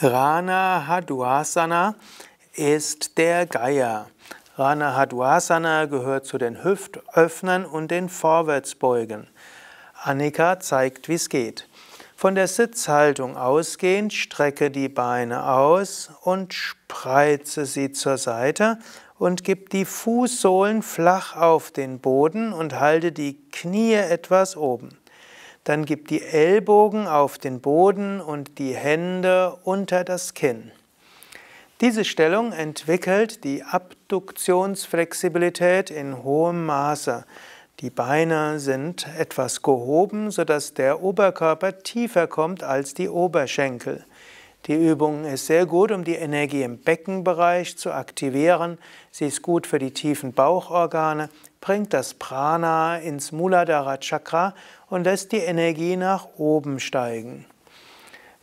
Rana Hadwasana ist der Geier. Rana Hadwasana gehört zu den Hüftöffnern und den Vorwärtsbeugen. Annika zeigt, wie es geht. Von der Sitzhaltung ausgehend strecke die Beine aus und spreize sie zur Seite und gib die Fußsohlen flach auf den Boden und halte die Knie etwas oben. Dann gib die Ellbogen auf den Boden und die Hände unter das Kinn. Diese Stellung entwickelt die Abduktionsflexibilität in hohem Maße. Die Beine sind etwas gehoben, sodass der Oberkörper tiefer kommt als die Oberschenkel. Die Übung ist sehr gut, um die Energie im Beckenbereich zu aktivieren. Sie ist gut für die tiefen Bauchorgane bringt das Prana ins Muladhara Chakra und lässt die Energie nach oben steigen.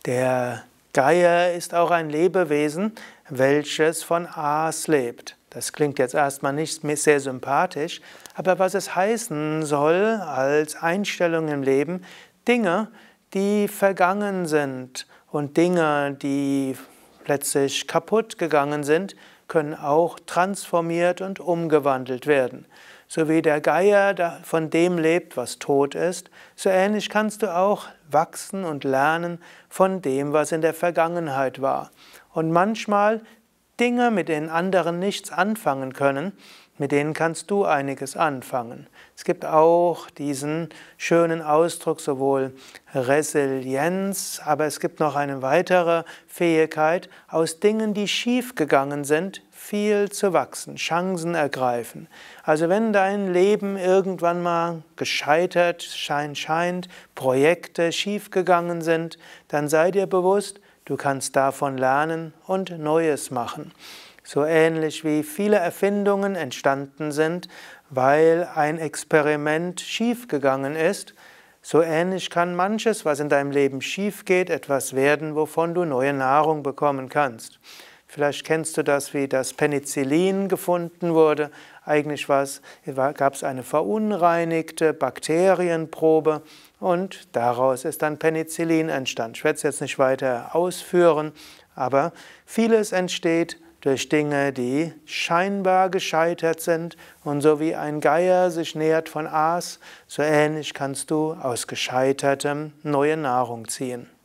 Der Geier ist auch ein Lebewesen, welches von Aas lebt. Das klingt jetzt erstmal nicht sehr sympathisch, aber was es heißen soll als Einstellung im Leben, Dinge, die vergangen sind und Dinge, die plötzlich kaputt gegangen sind, können auch transformiert und umgewandelt werden. So wie der Geier von dem lebt, was tot ist, so ähnlich kannst du auch wachsen und lernen von dem, was in der Vergangenheit war. Und manchmal Dinge, mit denen andere nichts anfangen können, mit denen kannst du einiges anfangen. Es gibt auch diesen schönen Ausdruck sowohl Resilienz, aber es gibt noch eine weitere Fähigkeit, aus Dingen, die schiefgegangen sind, viel zu wachsen, Chancen ergreifen. Also wenn dein Leben irgendwann mal gescheitert scheint, scheint Projekte schiefgegangen sind, dann sei dir bewusst, Du kannst davon lernen und Neues machen. So ähnlich wie viele Erfindungen entstanden sind, weil ein Experiment schiefgegangen ist, so ähnlich kann manches, was in deinem Leben schief geht, etwas werden, wovon du neue Nahrung bekommen kannst. Vielleicht kennst du das, wie das Penicillin gefunden wurde. Eigentlich gab es eine verunreinigte Bakterienprobe und daraus ist dann Penicillin entstanden. Ich werde es jetzt nicht weiter ausführen, aber vieles entsteht durch Dinge, die scheinbar gescheitert sind. Und so wie ein Geier sich nähert von Aas, so ähnlich kannst du aus Gescheitertem neue Nahrung ziehen.